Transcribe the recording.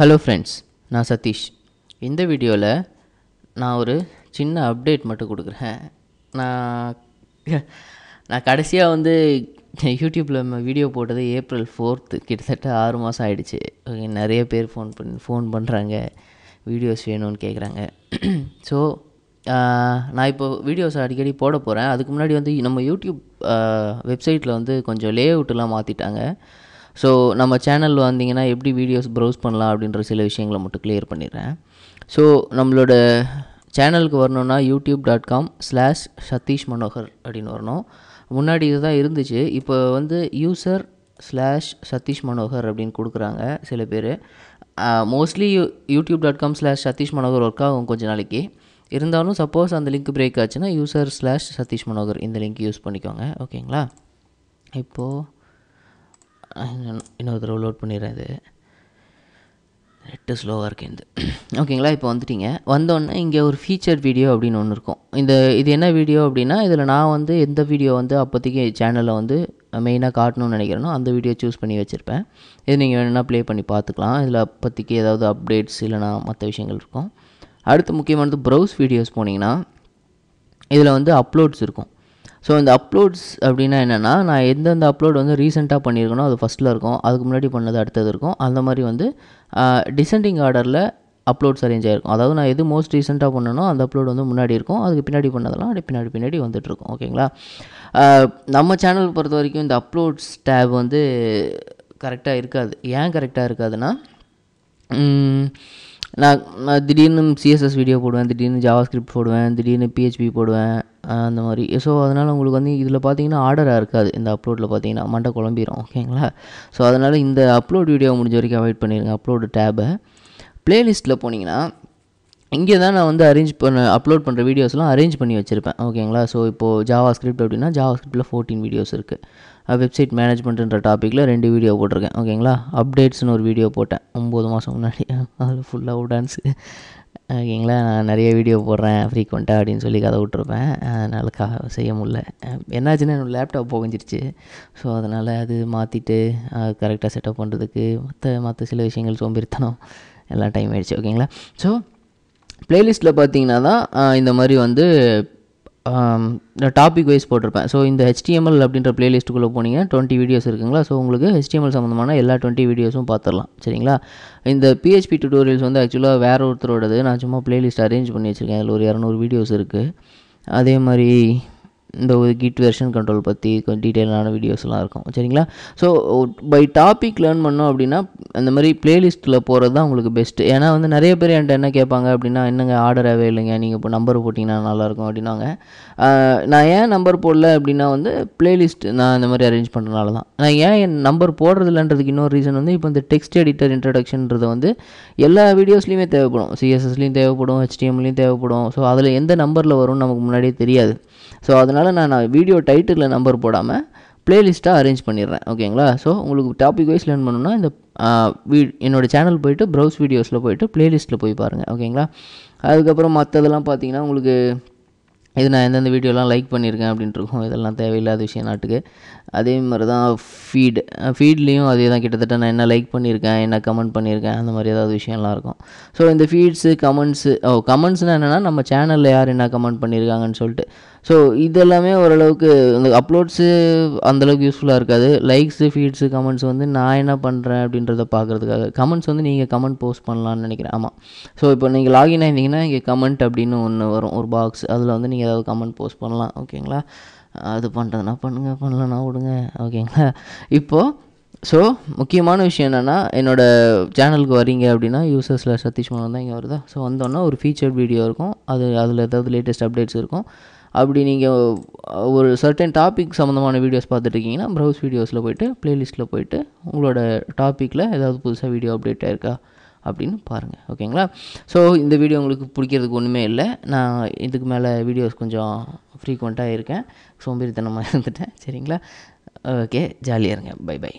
hello friends நான் சதீஷ் இந்த வீடியோவில் நான் ஒரு சின்ன அப்டேட் மட்டும் கொடுக்குறேன் நான் நான் கடைசியாக வந்து யூடியூப்பில் வீடியோ போட்டது ஏப்ரல் ஃபோர்த்து கிட்டத்தட்ட ஆறு மாதம் ஆகிடுச்சு நிறைய பேர் ஃபோன் பண் ஃபோன் பண்ணுறாங்க வீடியோஸ் வேணும்னு கேட்குறாங்க ஸோ நான் இப்போ வீடியோஸ் அடிக்கடி போட போகிறேன் அதுக்கு முன்னாடி வந்து நம்ம யூடியூப் வெப்சைட்டில் வந்து கொஞ்சம் லே அவுட்டெலாம் மாற்றிட்டாங்க ஸோ நம்ம சேனல் வந்தீங்கன்னா எப்படி வீடியோஸ் ப்ரௌஸ் பண்ணலாம் அப்படின்ற சில விஷயங்களை மட்டும் கிளியர் பண்ணிடுறேன் ஸோ நம்மளோட சேனலுக்கு வரணுன்னா YouTube dot com slash Sathish Manohar அப்படின்னு வரணும் முன்னாடி இதுதான் இருந்துச்சு இப்போ வந்து யூசர் ஸ்லாஷ் சதீஷ் மனோகர் அப்படின்னு கொடுக்குறாங்க சில பேர் mostly you YouTube dot com slash Sathish Manohar work ஆகும் கொஞ்ச நாளைக்கு இருந்தாலும் சப்போஸ் அந்த லிங்க் பிரேக் ஆச்சுன்னா யூசர் ஸ்லாஷ் சதீஷ் மனோகர் இந்த லிங்க் யூஸ் பண்ணிக்கோங்க ஓகேங்களா இப்போது இன்னொரு தடவை லோட் பண்ணிடுறேன் இது நெட்டு ஸ்லோவாக இருக்கேன் ஓகேங்களா இப்போ வந்துட்டிங்க வந்தோடனே இங்கே ஒரு ஃபீச்சர் வீடியோ அப்படின்னு ஒன்று இருக்கும் இந்த இது என்ன வீடியோ அப்படின்னா இதில் நான் வந்து எந்த வீடியோ வந்து அப்போதைக்கு சேனலில் வந்து மெயினாக காட்டணும்னு நினைக்கிறேனோ அந்த வீடியோ சூஸ் பண்ணி வச்சுருப்பேன் இது நீங்கள் வேணா ப்ளே பண்ணி பார்த்துக்கலாம் இதில் அப்போதைக்கு ஏதாவது அப்டேட்ஸ் இல்லைனா மற்ற விஷயங்கள் இருக்கும் அடுத்து முக்கியமானது ப்ரௌஸ் வீடியோஸ் போனீங்கன்னா இதில் வந்து அப்லோட்ஸ் இருக்கும் ஸோ இந்த அப்லோட்ஸ் அப்படின்னா என்னென்னா நான் எந்தெந்த அப்லோட் வந்து ரீசெண்டாக பண்ணியிருக்கனோ அது ஃபஸ்ட்டில் இருக்கும் அதுக்கு முன்னாடி பண்ணது அடுத்தது இருக்கும் அந்த மாதிரி வந்து டிசெண்டிங் ஆர்டரில் அப்லோட்ஸ் அரேஞ்ச் ஆகிருக்கும் அதாவது நான் எது மோஸ்ட் ரீசெண்டாக பண்ணணும் அந்த அப்லோட் வந்து முன்னாடி இருக்கும் அதுக்கு பின்னாடி பண்ணதெல்லாம் அப்படி பின்னாடி பின்னாடி வந்துட்டுருக்கும் ஓகேங்களா நம்ம சேனல் பொறுத்த வரைக்கும் இந்த அப்லோட்ஸ் டேப் வந்து கரெக்டாக இருக்காது ஏன் கரெக்டாக இருக்காதுன்னா நான் நான் திடீர்னு சிஎஸ்எஸ் வீடியோ போடுவேன் திடீர்னு ஜாவா ஸ்கிரிப்ட் போடுவேன் திடீர்னு பிஹெச்பி போடுவேன் அந்த மாதிரி ஸோ அதனால் உங்களுக்கு வந்து இதில் பார்த்தீங்கன்னா ஆர்டராக இருக்காது இந்த அப்லோடில் பார்த்தீங்கன்னா மண்டை குழம்பிடும் ஓகேங்களா ஸோ அதனால் இந்த அப்லோட் வீடியோ முடிஞ்ச வரைக்கும் அவாய்ட் பண்ணிடுங்க அப்லோடு டேபை ப்ளேலிஸ்ட்டில் போனீங்கன்னா இங்கே தான் நான் வந்து அரேஞ்ச் பண்ண அப்லோட் பண்ணுற வீடியோஸ்லாம் அரேஞ்ச் பண்ணி வச்சுருப்பேன் ஓகேங்களா ஸோ இப்போது ஜாவா ஸ்கிரிப்ட் அப்படின்னா ஜாவா ஸ்கிரிப்டில் ஃபோர்டீன் வீடியோஸ் இருக்குது வெப்சைட் மேனேஜ்மெண்ட்டுன்ற டாப்பிக்கில் ரெண்டு வீடியோ போட்டிருக்கேன் ஓகேங்களா அப்டேட்ஸ்னு ஒரு வீடியோ போட்டேன் ஒம்பது மாதம் முன்னாடி அதில் ஃபுல்லாக உடான்ஸு ஓகேங்களா நான் நிறைய வீடியோ போடுறேன் ஃப்ரீக்வெண்ட்டாக அப்படின்னு சொல்லி கதை விட்ருப்பேன் அதனால் கா செய்ய முடில என்னாச்சுன்னா என்னோடய லேப்டாப் புகஞ்சிருச்சு ஸோ அதனால் அது மாற்றிட்டு கரெக்டாக செட்டப் பண்ணுறதுக்கு மற்ற மற்ற சில விஷயங்கள் சோம்பேறித்தனம் எல்லாம் டைம் ஆகிடுச்சு ஓகேங்களா ஸோ ப்ளேலிஸ்ட்டில் பார்த்தீங்கன்னா தான் இந்த மாதிரி வந்து டாபிக் வைஸ் போட்டிருப்பேன் ஸோ இந்த ஹெச்டிஎம்எல் அப்படின்ற பிளேலிஸ்ட்டுக்குள்ளே போனீங்க டுவெண்ட்டி வீடியோஸ் இருக்குங்களா ஸோ உங்களுக்கு ஹெச்டிஎம்எல் சம்மந்தமான எல்லா டுவெண்ட்டி வீடியோஸும் பார்த்துடலாம் சரிங்களா இந்த பிஹெச்பி டுட்டோரியல்ஸ் வந்து ஆக்சுவலாக வேறு ஒருத்தரோடது நான் சும்மா பிளேலிஸ்ட் அரேஞ்ச் பண்ணி வச்சுருக்கேன் அதில் ஒரு இரநூறு வீடியோஸ் இருக்குது அதே மாதிரி இந்த ஒரு கிட் வெர்ஷன் கண்ட்ரோல் பற்றி கொஞ்சம் டீட்டெயிலான வீடியோஸ்லாம் இருக்கும் சரிங்களா ஸோ பை டாபிக் லேர்ன் பண்ணோம் அப்படின்னா அந்த மாதிரி ப்ளேலிஸ்ட்டில் போகிறது தான் உங்களுக்கு பெஸ்ட்டு ஏன்னா வந்து நிறைய பேர் என்கிட்ட என்ன கேட்பாங்க அப்படின்னா என்னங்க ஆர்டராகவே இல்லைங்க நீங்கள் இப்போ நம்பர் போட்டிங்கன்னா நல்லாயிருக்கும் அப்படின்னாங்க நான் ஏன் நம்பர் போடல அப்படின்னா வந்து ப்ளேலிஸ்ட் நான் இந்த மாதிரி அரேஞ்ச் பண்ணுறனால தான் நான் ஏன் என் நம்பர் போடுறதுலன்றதுக்கு இன்னொரு ரீசன் வந்து இப்போ இந்த டெக்ஸ்ட் எடிட்டர் இன்ட்ரடக்ஷன்றது வந்து எல்லா வீடியோஸ்லையுமே தேவைப்படும் சிஎஸ்எஸ்லையும் தேவைப்படும் ஹெச்டிஎம்லையும் தேவைப்படும் ஸோ அதில் எந்த நம்பரில் வரும்னு நமக்கு முன்னாடியே தெரியாது ஸோ அதனால் அதனால் நான் வீடியோ டைட்டிலில் நம்பர் போடாமல் ப்ளேலிஸ்ட்டாக அரேஞ்ச் பண்ணிடுறேன் ஓகேங்களா ஸோ உங்களுக்கு டாபிக் வைஸ் லேர்ன் பண்ணணும்னா இந்த வீ என்னோடய சேனல் போயிட்டு ப்ரௌஸ் வீடியோஸில் போயிட்டு ப்ளேலிஸ்ட்டில் போய் பாருங்கள் ஓகேங்களா அதுக்கப்புறம் மற்றதெல்லாம் பார்த்தீங்கன்னா உங்களுக்கு இது நான் எந்தெந்த வீடியோலாம் லைக் பண்ணியிருக்கேன் அப்படின்ட்டு இருக்கும் இதெல்லாம் தேவையில்லாத விஷயம் நாட்டுக்கு அதே மாதிரி தான் ஃபீடு ஃபீட்லேயும் அதே தான் கிட்டத்தட்ட நான் என்ன லைக் பண்ணியிருக்கேன் என்ன கமெண்ட் பண்ணியிருக்கேன் அந்த மாதிரி ஏதாவது விஷயம்லாம் இருக்கும் ஸோ இந்த ஃபீட்ஸு கமெண்ட்ஸு ஓ கமெண்ட்ஸ்னால் என்னென்னா நம்ம சேனலில் யார் என்ன கமெண்ட் பண்ணியிருக்காங்கன்னு சொல்லிட்டு ஸோ இதெல்லாமே ஓரளவுக்கு இந்த அப்லோட்ஸு அந்தளவுக்கு யூஸ்ஃபுல்லாக இருக்காது லைக்ஸு ஃபீட்ஸு கமெண்ட்ஸ் வந்து நான் என்ன பண்ணுறேன் அப்படின்றத பார்க்குறதுக்காக கமெண்ட்ஸ் வந்து நீங்கள் கமெண்ட் போஸ்ட் பண்ணலான்னு நினைக்கிறேன் ஆமாம் ஸோ இப்போ நீங்கள் லாகின் ஆயிருந்தீங்கன்னா இங்கே கமெண்ட் அப்படின்னு ஒன்று வரும் ஒரு பாக்ஸ் அதில் வந்து நீங்கள் ஏதாவது கமெண்ட் போஸ்ட் பண்ணலாம் ஓகேங்களா அது பண்ணுறதுனா பண்ணுங்கள் பண்ணலன்னா விடுங்க ஓகேங்களா இப்போது ஸோ முக்கியமான விஷயம் என்னென்னா என்னோடய சேனலுக்கு வரீங்க அப்படின்னா யூசர்ஸில் சதீஷ் மோகன் தான் இங்கே வருதா ஸோ வந்தோன்னா ஒரு ஃபீச்சர்ட் வீடியோ இருக்கும் அது அதில் ஏதாவது லேட்டஸ்ட் அப்டேட்ஸ் இருக்கும் அப்படி நீங்கள் ஒரு சர்டன் டாபிக் சம்மந்தமான வீடியோஸ் பார்த்துட்ருக்கீங்கன்னா ப்ரௌஸ் வீடியோஸில் போய்ட்டு ப்ளேலிஸ்ட்டில் போய்ட்டு உங்களோட டாப்பிக்கில் ஏதாவது புதுசாக வீடியோ அப்டேட்டாக இருக்கா அப்படின்னு பாருங்கள் ஓகேங்களா ஸோ இந்த வீடியோ உங்களுக்கு பிடிக்கிறதுக்கு ஒன்றுமே இல்லை நான் இதுக்கு மேலே வீடியோஸ் கொஞ்சம் ஃப்ரீக்வெண்ட்டாக இருக்கேன் சோம்பேறித்தனமாக இருந்துட்டேன் சரிங்களா ஓகே ஜாலியாக இருங்க பை பை